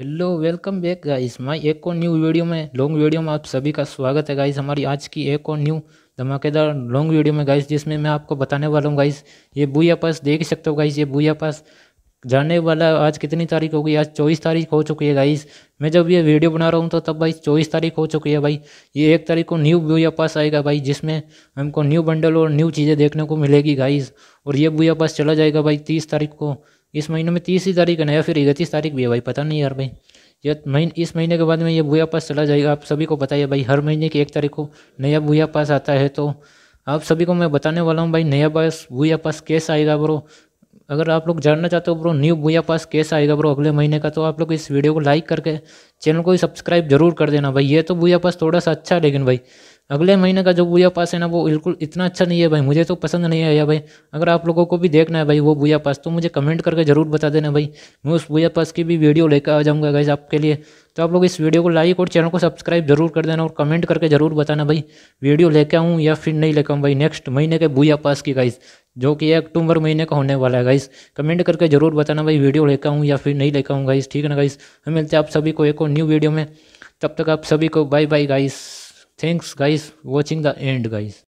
hello welcome back guys my एक और new video में लॉन्ग वीडियो में आप सभी का स्वागत है गाइस हमारी आज की एक और न्यू धमाकेदार लॉन्ग वीडियो में गाइस जिसमें मैं आपको बताने वाला हूँ गाइस ये बुया पास देख सकते हो गाइस ये बुया पास जाने वाला आज कितनी तारीख होगी आज चौबीस तारीख हो चुकी है गाइस मैं जब ये वीडियो बना रहा हूँ तो तब भाई चौबीस तारीख हो चुकी है भाई ये एक तारीख को न्यू बुया पास आएगा भाई जिसमें हमको न्यू बंडल और न्यू चीज़ें देखने को मिलेगी गाइस और ये बुया पास चला जाएगा भाई तीस तारीख को इस महीने में तीस ही तारीख है या फिर इकतीस तारीख भी है भाई पता नहीं यार भाई ये महीने इस महीने के बाद में ये बुया पास चला जाएगा आप सभी को पता है भाई हर महीने की एक तारीख को नया बुया पास आता है तो आप सभी को मैं बताने वाला हूँ भाई नया पास भूया पास कैसे आएगा ब्रो अगर आप लोग जानना चाहते हो ब्रो न्यू भूया पास कैसा आएगा ब्रो अगले महीने का तो आप लोग इस वीडियो को लाइक करके चैनल को सब्सक्राइब जरूर कर देना भाई ये तो भूया पास थोड़ा सा अच्छा है लेकिन भाई अगले महीने का जो भूया पास है ना वो बिल्कुल इतना अच्छा नहीं है भाई मुझे तो पसंद नहीं आया भाई अगर आप लोगों को भी देखना है भाई वो भूया पास तो मुझे कमेंट करके ज़रूर बता देना भाई मैं उस भूया पास की भी वीडियो लेकर आ जाऊँगा गाइज आपके लिए तो आप लोग इस वीडियो को लाइक और चैनल को सब्सक्राइब जरूर कर देना और कमेंट करके ज़रूर बताना भाई वीडियो लेकर आऊँ या फिर नहीं लेकर आऊँ भाई नेक्स्ट महीने के भूया पास की गाइज जो कि अक्टूबर महीने का होने वाला है गाइस कमेंट करके जरूर बताना भाई वीडियो लेकर आऊँ या फिर नहीं लेकर आऊँ गाइस ठीक है ना गाइस हम मिलते हैं आप सभी को एक और न्यू वीडियो में तब तक आप सभी को bye bye guys thanks guys watching the end guys